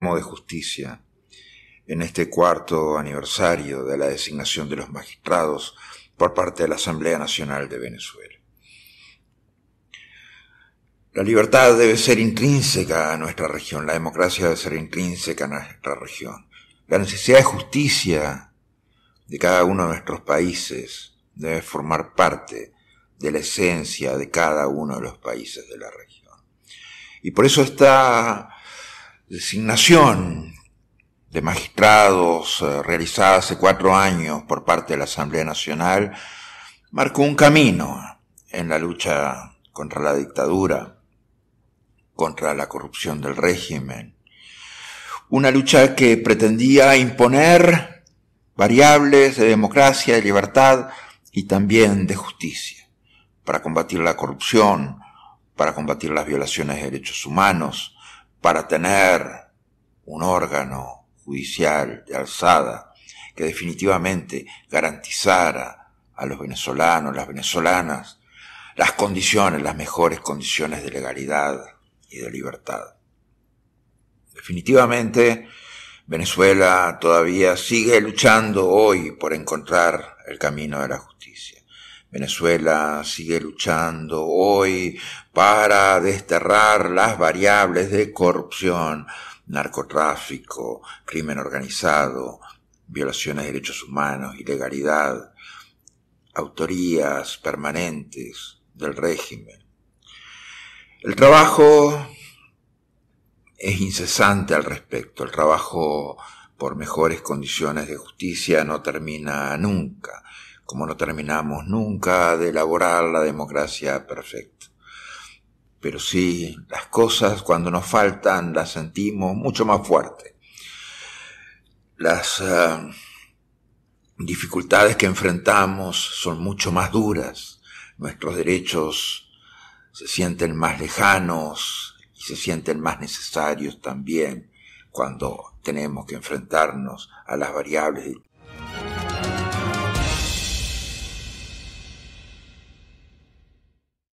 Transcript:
de justicia en este cuarto aniversario de la designación de los magistrados por parte de la Asamblea Nacional de Venezuela. La libertad debe ser intrínseca a nuestra región, la democracia debe ser intrínseca a nuestra región. La necesidad de justicia de cada uno de nuestros países debe formar parte de la esencia de cada uno de los países de la región. Y por eso está designación de magistrados eh, realizada hace cuatro años por parte de la Asamblea Nacional marcó un camino en la lucha contra la dictadura, contra la corrupción del régimen. Una lucha que pretendía imponer variables de democracia, de libertad y también de justicia, para combatir la corrupción, para combatir las violaciones de derechos humanos, para tener un órgano judicial de alzada que definitivamente garantizara a los venezolanos, las venezolanas, las condiciones, las mejores condiciones de legalidad y de libertad. Definitivamente, Venezuela todavía sigue luchando hoy por encontrar el camino de la justicia. Venezuela sigue luchando hoy para desterrar las variables de corrupción, narcotráfico, crimen organizado, violaciones de derechos humanos, ilegalidad, autorías permanentes del régimen. El trabajo es incesante al respecto, el trabajo por mejores condiciones de justicia no termina nunca como no terminamos nunca de elaborar la democracia perfecta. Pero sí, las cosas cuando nos faltan las sentimos mucho más fuerte. Las ah, dificultades que enfrentamos son mucho más duras. Nuestros derechos se sienten más lejanos y se sienten más necesarios también cuando tenemos que enfrentarnos a las variables